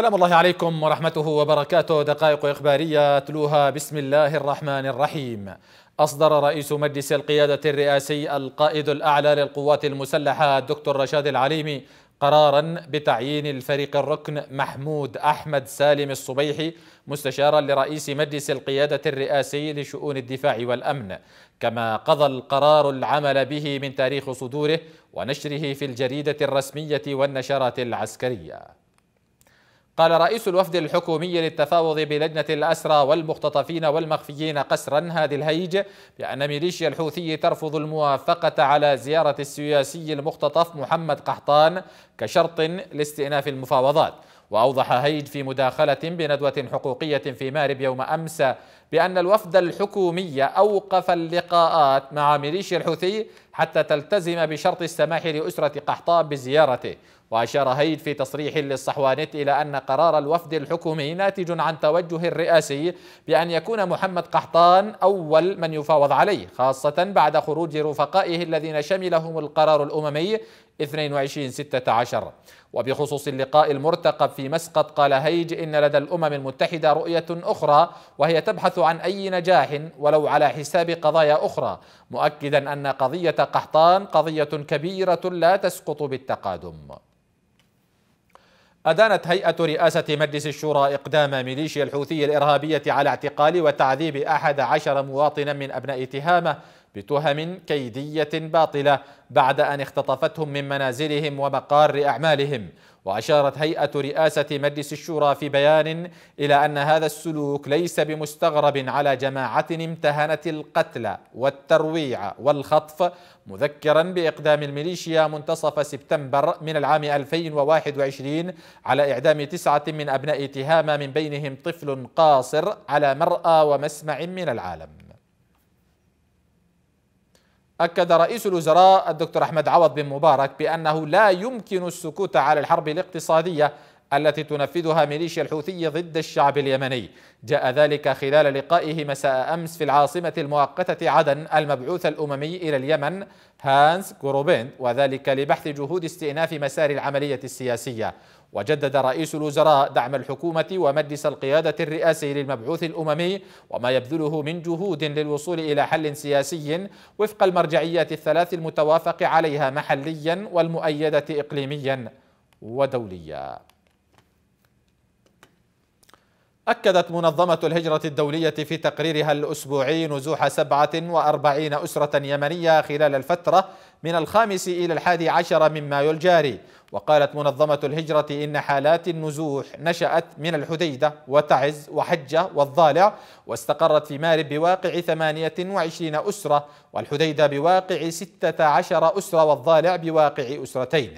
سلام الله عليكم ورحمته وبركاته دقائق إخبارية تلوها بسم الله الرحمن الرحيم أصدر رئيس مجلس القيادة الرئاسي القائد الأعلى للقوات المسلحة الدكتور رشاد العليمي قرارا بتعيين الفريق الركن محمود أحمد سالم الصبيحي مستشارا لرئيس مجلس القيادة الرئاسي لشؤون الدفاع والأمن كما قضى القرار العمل به من تاريخ صدوره ونشره في الجريدة الرسمية والنشرات العسكرية قال رئيس الوفد الحكومي للتفاوض بلجنة الأسرى والمختطفين والمخفيين قسرا هذه الهيج بأن ميليشيا الحوثي ترفض الموافقة على زيارة السياسي المختطف محمد قحطان كشرط لاستئناف المفاوضات وأوضح هيج في مداخلة بندوة حقوقية في مارب يوم أمس بأن الوفد الحكومي أوقف اللقاءات مع ميليشيا الحوثي حتى تلتزم بشرط السماح لأسرة قحطان بزيارته وأشار هيد في تصريح للصحوانت إلى أن قرار الوفد الحكومي ناتج عن توجه الرئاسي بأن يكون محمد قحطان أول من يفاوض عليه خاصة بعد خروج رفقائه الذين شملهم القرار الأممي 22-16 وبخصوص اللقاء المرتقب في مسقط قال هيج إن لدى الأمم المتحدة رؤية أخرى وهي تبحث عن أي نجاح ولو على حساب قضايا أخرى مؤكدا أن قضية قحطان قضية كبيرة لا تسقط بالتقادم أدانت هيئة رئاسة مجلس الشورى إقدام ميليشيا الحوثي الإرهابية على اعتقال وتعذيب أحد عشر مواطنا من أبناء تهامة بتهم كيدية باطلة بعد أن اختطفتهم من منازلهم ومقار أعمالهم وأشارت هيئة رئاسة مجلس الشورى في بيان إلى أن هذا السلوك ليس بمستغرب على جماعة امتهنت القتل والترويع والخطف مذكرا بإقدام الميليشيا منتصف سبتمبر من العام 2021 على إعدام تسعة من أبناء تهامة من بينهم طفل قاصر على مرأى ومسمع من العالم أكد رئيس الوزراء الدكتور أحمد عوض بن مبارك بأنه لا يمكن السكوت على الحرب الاقتصادية التي تنفذها ميليشيا الحوثي ضد الشعب اليمني جاء ذلك خلال لقائه مساء أمس في العاصمة المؤقتة عدن المبعوث الأممي إلى اليمن هانس كوروبين وذلك لبحث جهود استئناف مسار العملية السياسية وجدد رئيس الوزراء دعم الحكومة ومجلس القيادة الرئاسي للمبعوث الأممي وما يبذله من جهود للوصول إلى حل سياسي وفق المرجعيات الثلاث المتوافق عليها محليا والمؤيدة إقليميا ودوليا أكدت منظمة الهجرة الدولية في تقريرها الأسبوعي نزوح 47 أسرة يمنية خلال الفترة من الخامس إلى الحادي عشر من مايو الجاري وقالت منظمة الهجرة إن حالات النزوح نشأت من الحديدة وتعز وحجة والضالع واستقرت في مارب بواقع 28 أسرة والحديدة بواقع 16 أسرة والضالع بواقع أسرتين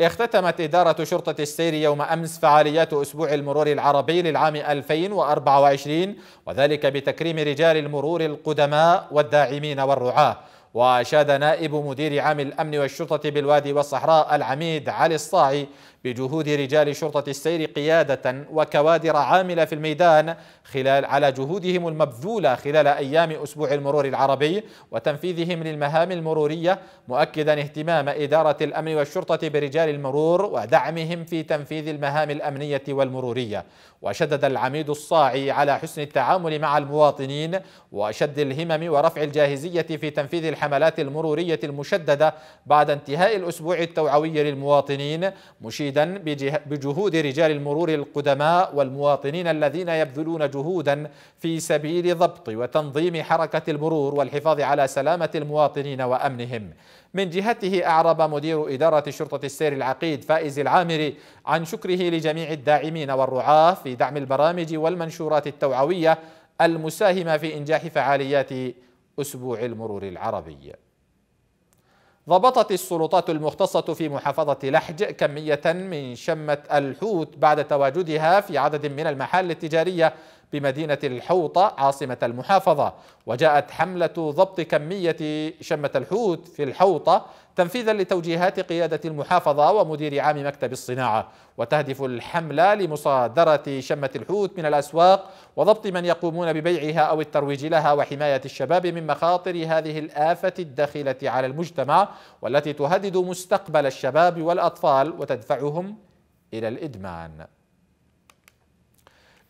اختتمت إدارة شرطة السير يوم أمس فعاليات أسبوع المرور العربي للعام 2024 وذلك بتكريم رجال المرور القدماء والداعمين والرعاة وأشاد نائب مدير عام الأمن والشرطة بالوادي والصحراء العميد علي الصاعي بجهود رجال شرطة السير قيادة وكوادر عاملة في الميدان خلال على جهودهم المبذولة خلال أيام أسبوع المرور العربي وتنفيذهم للمهام المرورية مؤكدا اهتمام إدارة الأمن والشرطة برجال المرور ودعمهم في تنفيذ المهام الأمنية والمرورية وشدد العميد الصاعي على حسن التعامل مع المواطنين وشد الهمم ورفع الجاهزية في تنفيذ الحملات المرورية المشددة بعد انتهاء الأسبوع التوعوي للمواطنين مشيدا جيدا بجهود رجال المرور القدماء والمواطنين الذين يبذلون جهودا في سبيل ضبط وتنظيم حركة المرور والحفاظ على سلامة المواطنين وأمنهم من جهته أعرب مدير إدارة شرطة السير العقيد فائز العامري عن شكره لجميع الداعمين والرعاة في دعم البرامج والمنشورات التوعوية المساهمة في إنجاح فعاليات أسبوع المرور العربي ضبطت السلطات المختصة في محافظة لحج كمية من شمة الحوت بعد تواجدها في عدد من المحال التجارية بمدينة الحوطة عاصمة المحافظة وجاءت حملة ضبط كمية شمة الحوت في الحوطة تنفيذا لتوجيهات قيادة المحافظة ومدير عام مكتب الصناعة وتهدف الحملة لمصادرة شمة الحوت من الأسواق وضبط من يقومون ببيعها أو الترويج لها وحماية الشباب من مخاطر هذه الآفة الداخلة على المجتمع والتي تهدد مستقبل الشباب والأطفال وتدفعهم إلى الإدمان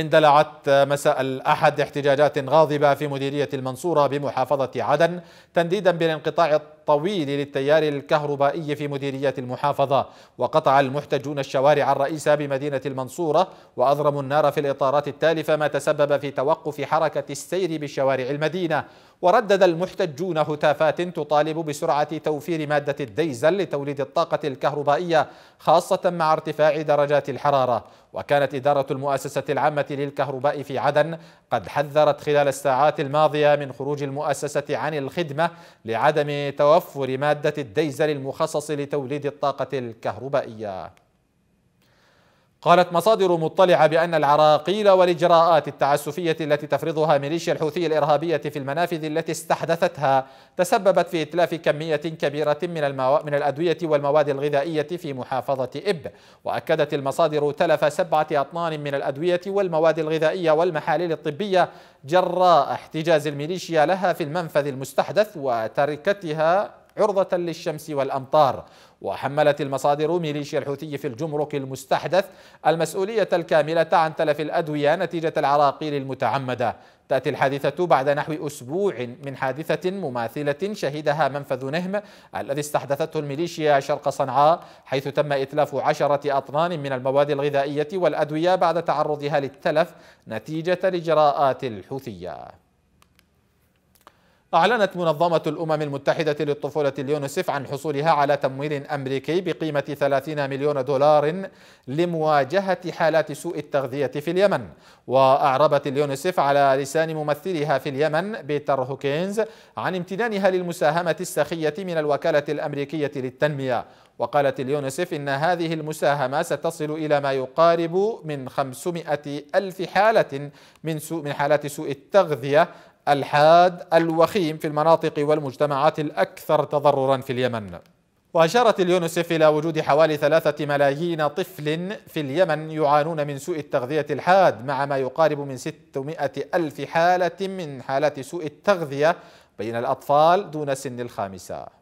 اندلعت مساء الأحد احتجاجات غاضبة في مديرية المنصورة بمحافظة عدن تنديدا بانقطاع الطويل للتيار الكهربائي في مديرية المحافظة وقطع المحتجون الشوارع الرئيسة بمدينة المنصورة وأضرموا النار في الإطارات التالفة ما تسبب في توقف حركة السير بشوارع المدينة وردد المحتجون هتافات تطالب بسرعة توفير مادة الديزل لتوليد الطاقة الكهربائية خاصة مع ارتفاع درجات الحرارة وكانت إدارة المؤسسة العامة للكهرباء في عدن قد حذرت خلال الساعات الماضية من خروج المؤسسة عن الخدمة لعدم توافر توفر مادة الديزل المخصص لتوليد الطاقة الكهربائية قالت مصادر مطلعة بأن العراقيل والإجراءات التعسفية التي تفرضها ميليشيا الحوثي الإرهابية في المنافذ التي استحدثتها تسببت في إتلاف كمية كبيرة من, المو... من الأدوية والمواد الغذائية في محافظة إب وأكدت المصادر تلف سبعة أطنان من الأدوية والمواد الغذائية والمحاليل الطبية جراء احتجاز الميليشيا لها في المنفذ المستحدث وتركتها عرضة للشمس والأمطار وحملت المصادر ميليشيا الحوثي في الجمرك المستحدث المسؤولية الكاملة عن تلف الأدوية نتيجة العراقيل المتعمدة تأتي الحادثة بعد نحو أسبوع من حادثة مماثلة شهدها منفذ نهم الذي استحدثته الميليشيا شرق صنعاء حيث تم إتلاف عشرة أطنان من المواد الغذائية والأدوية بعد تعرضها للتلف نتيجة الإجراءات الحوثية أعلنت منظمة الأمم المتحدة للطفولة اليونسيف عن حصولها على تمويل أمريكي بقيمة 30 مليون دولار لمواجهة حالات سوء التغذية في اليمن وأعربت اليونسيف على لسان ممثلها في اليمن بيتر هوكينز عن امتنانها للمساهمة السخية من الوكالة الأمريكية للتنمية وقالت اليونسيف إن هذه المساهمة ستصل إلى ما يقارب من 500 ألف حالة من, سوء من حالات سوء التغذية الحاد الوخيم في المناطق والمجتمعات الأكثر تضررا في اليمن وأشارت اليونسيف إلى وجود حوالي ثلاثة ملايين طفل في اليمن يعانون من سوء التغذية الحاد مع ما يقارب من 600 ألف حالة من حالات سوء التغذية بين الأطفال دون سن الخامسة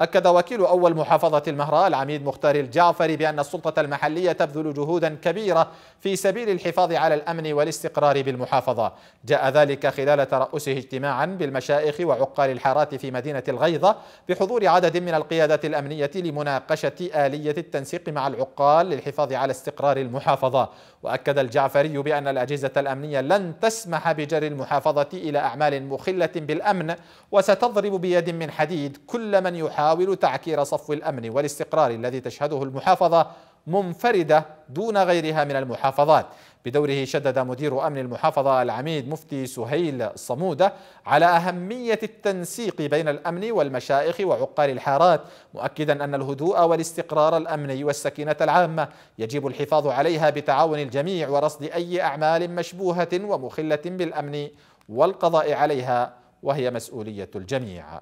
أكد وكيل أول محافظة المهراء العميد مختار الجعفري بأن السلطة المحلية تبذل جهودا كبيرة في سبيل الحفاظ على الأمن والاستقرار بالمحافظة جاء ذلك خلال ترأسه اجتماعا بالمشائخ وعقال الحارات في مدينة الغيظة بحضور عدد من القيادات الأمنية لمناقشة آلية التنسيق مع العقال للحفاظ على استقرار المحافظة وأكد الجعفري بأن الأجهزة الأمنية لن تسمح بجر المحافظة إلى أعمال مخلة بالأمن وستضرب بيد من حديد كل من يحاول تعكير صفو الأمن والاستقرار الذي تشهده المحافظة منفردة دون غيرها من المحافظات بدوره شدد مدير أمن المحافظة العميد مفتي سهيل صمودة على أهمية التنسيق بين الأمن والمشائخ وعقال الحارات مؤكدا أن الهدوء والاستقرار الأمني والسكينة العامة يجب الحفاظ عليها بتعاون الجميع ورصد أي أعمال مشبوهة ومخلة بالأمن والقضاء عليها وهي مسؤولية الجميع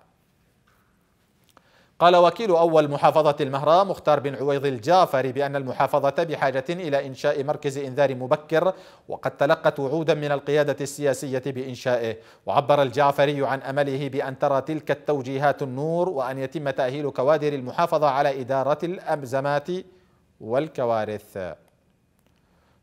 قال وكيل أول محافظة المهرة مختار بن عويض الجافري بأن المحافظة بحاجة إلى إنشاء مركز إنذار مبكر وقد تلقت وعودا من القيادة السياسية بإنشائه وعبر الجعفري عن أمله بأن ترى تلك التوجيهات النور وأن يتم تأهيل كوادر المحافظة على إدارة الأمزمات والكوارث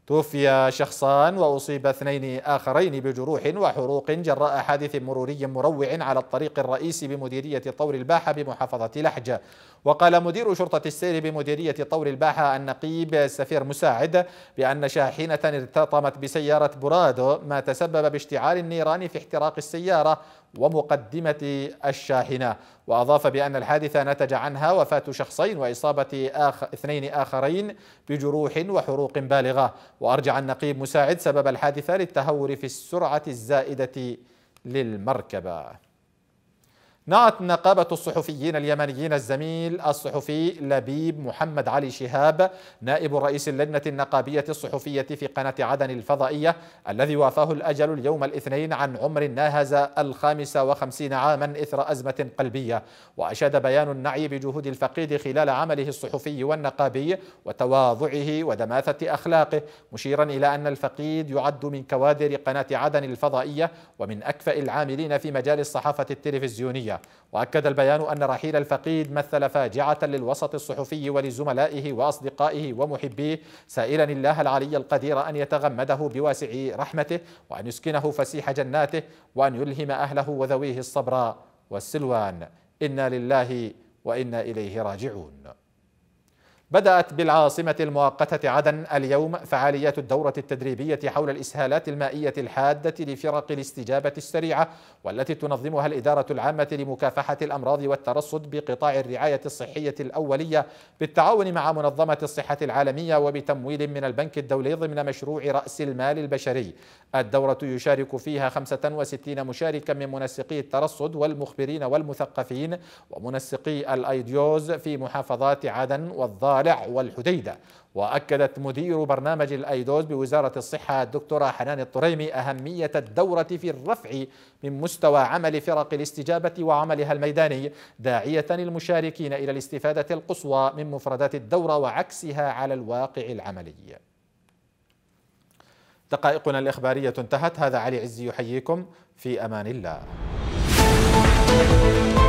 توفي شخصان وأصيب اثنين آخرين بجروح وحروق جراء حادث مروري مروع على الطريق الرئيسي بمديرية طور الباحة بمحافظة لحجة وقال مدير شرطة السير بمديرية طور الباحة النقيب سفير مساعد بأن شاحنة ارتطمت بسيارة برادو ما تسبب باشتعال النيران في احتراق السيارة ومقدمة الشاحنة وأضاف بأن الحادثة نتج عنها وفاة شخصين وإصابة آخ... اثنين آخرين بجروح وحروق بالغة وأرجع النقيب مساعد سبب الحادثة للتهور في السرعة الزائدة للمركبة نعت نقابة الصحفيين اليمنيين الزميل الصحفي لبيب محمد علي شهاب نائب رئيس اللجنة النقابية الصحفية في قناة عدن الفضائية الذي وافاه الأجل اليوم الاثنين عن عمر ناهز الخامسة وخمسين عاما إثر أزمة قلبية وأشاد بيان النعي بجهود الفقيد خلال عمله الصحفي والنقابي وتواضعه ودماثة أخلاقه مشيرا إلى أن الفقيد يعد من كوادر قناة عدن الفضائية ومن أكفأ العاملين في مجال الصحافة التلفزيونية الصحفية وأكد البيان أن رحيل الفقيد مثل فاجعة للوسط الصحفي ولزملائه وأصدقائه ومحبيه سائلا الله العلي القدير أن يتغمده بواسع رحمته وأن يسكنه فسيح جناته وأن يلهم أهله وذويه الصبر والسلوان إنا لله وإنا إليه راجعون بدأت بالعاصمة المؤقتة عدن اليوم فعاليات الدورة التدريبية حول الإسهالات المائية الحادة لفرق الاستجابة السريعة والتي تنظمها الإدارة العامة لمكافحة الأمراض والترصد بقطاع الرعاية الصحية الأولية بالتعاون مع منظمة الصحة العالمية وبتمويل من البنك الدولي ضمن مشروع رأس المال البشري الدورة يشارك فيها 65 مشاركا من منسقي الترصد والمخبرين والمثقفين ومنسقي الأيديوز في محافظات عدن والضار الضالع والحديدة وأكدت مدير برنامج الأيدوز بوزارة الصحة الدكتورة حنان الطريمي أهمية الدورة في الرفع من مستوى عمل فرق الاستجابة وعملها الميداني داعية المشاركين إلى الاستفادة القصوى من مفردات الدورة وعكسها على الواقع العملي دقائقنا الإخبارية انتهت هذا علي عزي يحييكم في أمان الله